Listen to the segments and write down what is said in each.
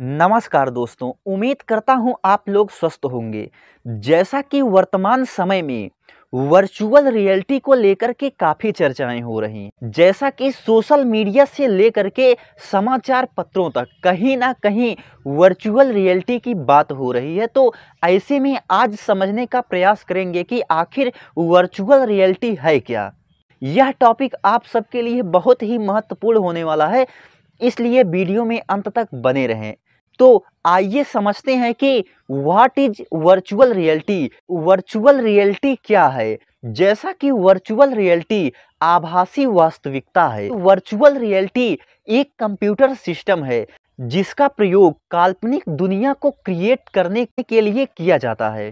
नमस्कार दोस्तों उम्मीद करता हूं आप लोग स्वस्थ होंगे जैसा कि वर्तमान समय में वर्चुअल रियलिटी को लेकर के काफ़ी चर्चाएं हो रही हैं जैसा कि सोशल मीडिया से लेकर के समाचार पत्रों तक कहीं ना कहीं वर्चुअल रियलिटी की बात हो रही है तो ऐसे में आज समझने का प्रयास करेंगे कि आखिर वर्चुअल रियलिटी है क्या यह टॉपिक आप सबके लिए बहुत ही महत्वपूर्ण होने वाला है इसलिए वीडियो में अंत तक बने रहें तो आइए समझते हैं कि what is virtual reality virtual reality क्या है जैसा कि वर्चुअल रियलिटी आभासी वास्तविकता है वर्चुअल रियलिटी एक कंप्यूटर सिस्टम है जिसका प्रयोग काल्पनिक दुनिया को क्रिएट करने के लिए किया जाता है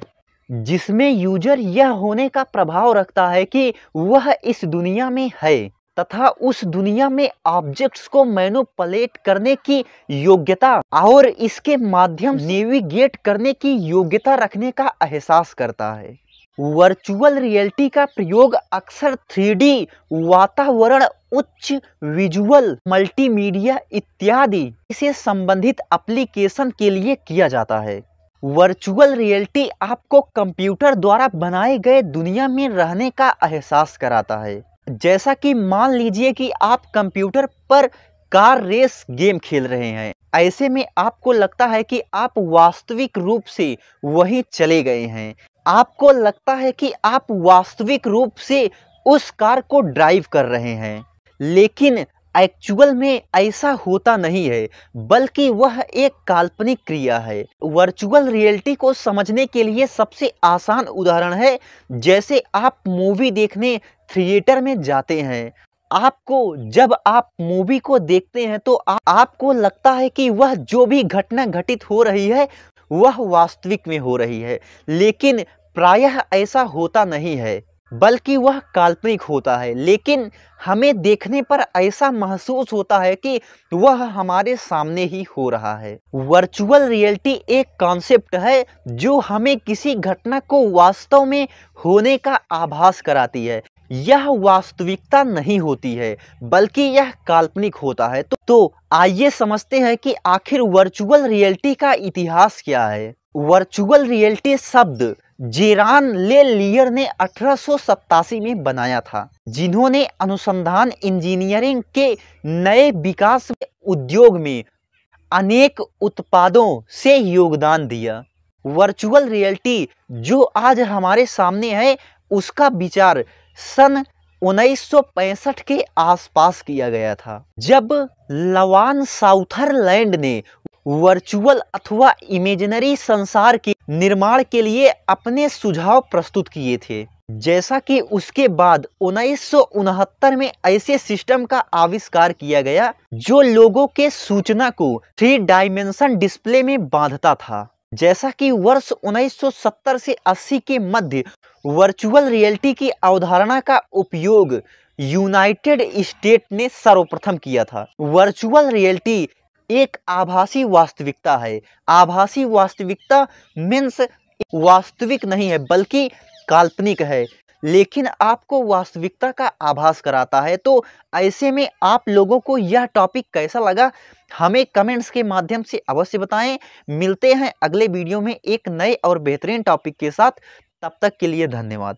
जिसमें यूजर यह होने का प्रभाव रखता है कि वह इस दुनिया में है तथा उस दुनिया में ऑब्जेक्ट्स को मैनुपलेट करने की योग्यता और इसके माध्यम नेविगेट करने की योग्यता रखने का एहसास करता है वर्चुअल रियलिटी का प्रयोग अक्सर 3D वातावरण उच्च विजुअल मल्टीमीडिया इत्यादि से संबंधित एप्लीकेशन के लिए किया जाता है वर्चुअल रियलिटी आपको कंप्यूटर द्वारा बनाए गए दुनिया में रहने का एहसास कराता है जैसा कि मान लीजिए कि आप कंप्यूटर पर कार रेस गेम खेल रहे हैं ऐसे में आपको लगता है कि आप वास्तविक रूप से वहीं चले गए हैं आपको लगता है कि आप वास्तविक रूप से उस कार को ड्राइव कर रहे हैं लेकिन एक्चुअल में ऐसा होता नहीं है बल्कि वह एक काल्पनिक क्रिया है वर्चुअल रियलिटी को समझने के लिए सबसे आसान उदाहरण है जैसे आप मूवी देखने थिएटर में जाते हैं आपको जब आप मूवी को देखते हैं तो आ, आपको लगता है कि वह जो भी घटना घटित हो रही है वह वास्तविक में हो रही है लेकिन प्रायः ऐसा होता नहीं है बल्कि वह काल्पनिक होता है लेकिन हमें देखने पर ऐसा महसूस होता है कि वह हमारे सामने ही हो रहा है वर्चुअल रियलिटी एक कॉन्सेप्ट है जो हमें किसी घटना को वास्तव में होने का आभास कराती है यह वास्तविकता नहीं होती है बल्कि यह काल्पनिक होता है तो, तो आइए समझते हैं कि आखिर वर्चुअल रियलिटी का इतिहास क्या है वर्चुअल रियलिटी शब्द जेरान ले लियर ने अठारह में बनाया था जिन्होंने अनुसंधान इंजीनियरिंग के नए विकास उद्योग में अनेक उत्पादों से योगदान दिया वर्चुअल रियलिटी जो आज हमारे सामने है उसका विचार सन 1965 के आसपास किया गया था जब लवान साउथरलैंड ने वर्चुअल अथवा इमेजनरी संसार के निर्माण के लिए अपने सुझाव प्रस्तुत किए थे जैसा कि उसके बाद उन्नीस में ऐसे सिस्टम का आविष्कार किया गया जो लोगों के सूचना को थ्री डायमेंशन डिस्प्ले में बांधता था जैसा कि वर्ष 1970 से 80 के मध्य वर्चुअल रियलिटी की अवधारणा का उपयोग यूनाइटेड स्टेट ने सर्वप्रथम किया था वर्चुअल रियलिटी एक आभासी वास्तविकता है आभासी वास्तविकता मीन्स वास्तविक नहीं है बल्कि काल्पनिक है लेकिन आपको वास्तविकता का आभास कराता है तो ऐसे में आप लोगों को यह टॉपिक कैसा लगा हमें कमेंट्स के माध्यम से अवश्य बताएं मिलते हैं अगले वीडियो में एक नए और बेहतरीन टॉपिक के साथ तब तक के लिए धन्यवाद